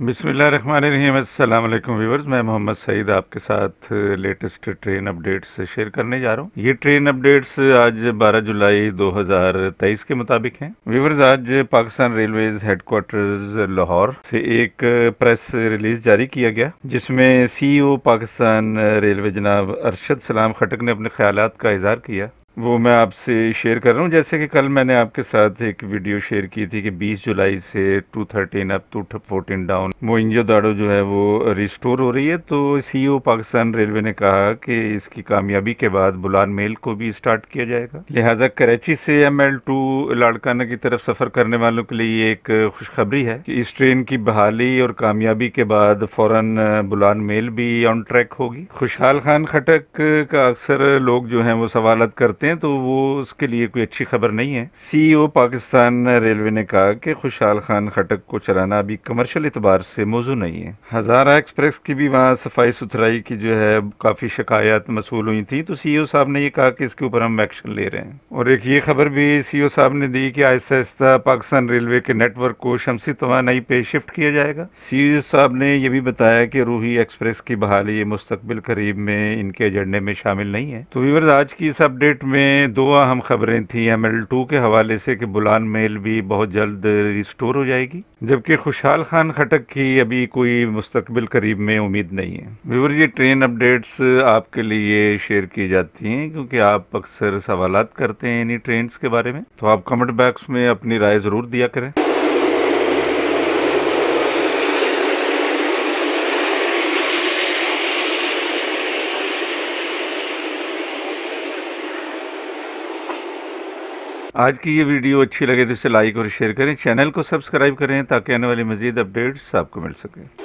बिसमीम अल्लाम व्यूवर्स मैं मोहम्मद सईद आपके साथ लेटेस्ट ट्रेन अपडेट्स शेयर करने जा रहा हूँ ये ट्रेन अपडेट्स आज 12 जुलाई 2023 के मुताबिक हैं व्यूवर्स आज पाकिस्तान रेलवेज हेडक्वार्टर्स लाहौर से एक प्रेस रिलीज जारी किया गया जिसमें सीईओ पाकिस्तान रेलवे जनाब अरशद सलाम खटक ने अपने ख्याल का इजहार किया वो मैं आपसे शेयर कर रहा हूँ जैसे कि कल मैंने आपके साथ एक वीडियो शेयर की थी कि 20 जुलाई से 213 अप टू 14 डाउन वो इंजो दाड़ो जो है वो रिस्टोर हो रही है तो सीईओ e पाकिस्तान रेलवे ने कहा कि इसकी कामयाबी के बाद बुलान मेल को भी स्टार्ट किया जाएगा लिहाजा कराची से एम एल टू लाड़काना की तरफ सफ़र करने वालों के लिए एक खुशखबरी है कि इस ट्रेन की बहाली और कामयाबी के बाद फ़ौरन बुलान मेल भी ऑन ट्रैक होगी खुशहाल खान खटक का अक्सर लोग जो है वो सवालत करते करते हैं तो वो उसके लिए कोई अच्छी खबर नहीं है सीईओ e पाकिस्तान रेलवे ने कहा कि खुशहाल खान खटक को चलाना अभी कमर्शल एतबार से मौजू नहीं है हज़ारा एक्सप्रेस की भी वहाँ सफाई सुथराई की जो है काफ़ी शिकायत मसूल हुई थी तो सी e साहब ने ये कहा कि इसके ऊपर हम एक्शन ले रहे हैं और एक ये खबर भी सी e साहब ने दी कि आहिस्ता आहिस्ता पाकिस्तान रेलवे के नेटवर्क को शमसी तोानाई पे शिफ्ट किया जाएगा सी साहब ने यह भी बताया कि रूही एक्सप्रेस की बहाली मुस्तबिल करीब में इनके एजेंडे में शामिल नहीं है तो वीवर्स आज की इस अपडेट में दो अहम खबरें थी एम एल टू के हवाले से कि बुलान मेल भी बहुत जल्द रिस्टोर हो जाएगी जबकि खुशहाल खान खटक की अभी कोई मुस्तबिल करीब में उम्मीद नहीं है व्यवर ये ट्रेन अपडेट्स आपके लिए शेयर की जाती हैं क्योंकि आप अक्सर सवाल करते हैं इन्हीं ट्रेन के बारे में तो आप कमेंट बॉक्स में अपनी राय ज़रूर दिया करें आज की ये वीडियो अच्छी लगे तो इसे लाइक और शेयर करें चैनल को सब्सक्राइब करें ताकि आने वाली मजीद अपडेट्स आपको मिल सकें